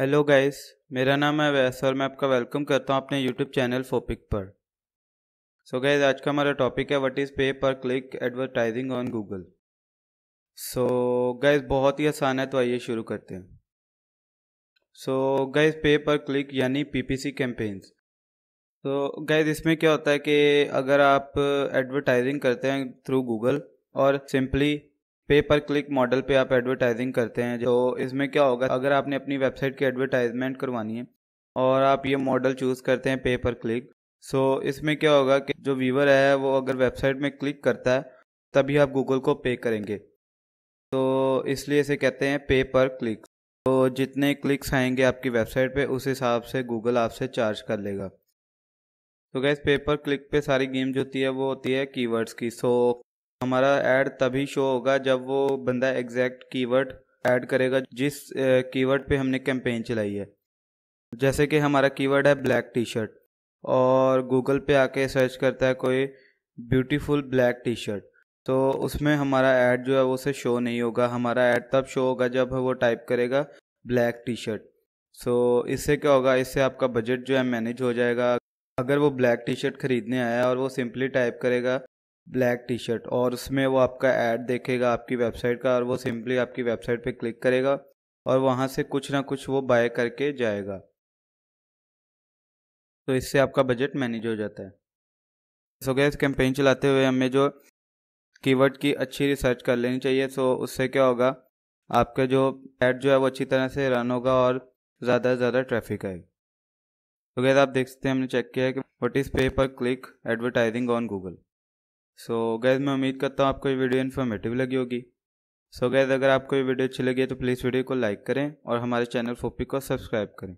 hello guys मेरा नाम है वैस और मैं आपका वेलकम करता हूँ अपने यूट्यूब चैनल फोपिक पर सो so गाइस आज का हमारा टॉपिक है what is pay per click advertising on Google so guys बहुत ही आसान है तो आइए शुरू करते हैं सो गाइस पे पर क्लिक यानी पीपीसी कैंपेन्स तो गाइस इसमें क्या होता है कि अगर आप एडवर्टाइजिंग करते हैं थ्रू गूगल और सिंपली पे पर क्लिक मॉडल पे आप एडवर्टाइजिंग करते हैं तो इसमें क्या होगा अगर आपने अपनी वेबसाइट की एडवर्टाइजमेंट करवानी है और आप ये मॉडल चूज़ करते हैं पे पर क्लिक सो इसमें क्या होगा कि जो व्यूवर है वो अगर वेबसाइट में क्लिक करता है तभी आप गूगल को पे करेंगे तो इसलिए इसे कहते हैं पे पर क्लिक तो जितने क्लिक्स आएंगे आपकी वेबसाइट पे उस हिसाब से गूगल आपसे चार्ज कर लेगा तो गैस पेपर क्लिक पे सारी गेम जो होती है वो होती है कीवर्ड्स की सो हमारा ऐड तभी शो होगा जब वो बंदा एग्जैक्ट कीवर्ड ऐड करेगा जिस कीवर्ड पे हमने कैंपेन चलाई है जैसे कि हमारा कीवर्ड है ब्लैक टी शर्ट और गूगल पे आके सर्च करता है कोई ब्यूटीफुल ब्लैक टी शर्ट तो उसमें हमारा ऐड जो है वो से शो नहीं होगा हमारा ऐड तब शो होगा जब वो टाइप करेगा ब्लैक टी शर्ट सो इससे क्या होगा इससे आपका बजट जो है मैनेज हो जाएगा अगर वो ब्लैक टी शर्ट खरीदने आया और वो सिंपली टाइप करेगा ब्लैक टी शर्ट और उसमें वो आपका ऐड देखेगा आपकी वेबसाइट का और वो सिंपली आपकी वेबसाइट पे क्लिक करेगा और वहाँ से कुछ ना कुछ वो बाय करके जाएगा तो इससे आपका बजट मैनेज हो जाता है सो गैस कैंपेन चलाते हुए हमें जो कीवर्ड की अच्छी रिसर्च कर लेनी चाहिए सो उससे क्या होगा आपका जो ऐड जो है वो अच्छी तरह से रन होगा और ज़्यादा से ज़्यादा ट्रैफिक आएगी तो गैस आप देख सकते हैं हमने चेक किया है कि what is pay per click advertising on Google so so, guys मैं उम्मीद करता हूँ आपको ये वीडियो इन्फॉर्मेटिव लगी होगी सो so, गैज़ अगर आपको ये वीडियो अच्छी लगी है तो प्लीज़ वीडियो को लाइक करें और हमारे चैनल फोपी को सब्सक्राइब करें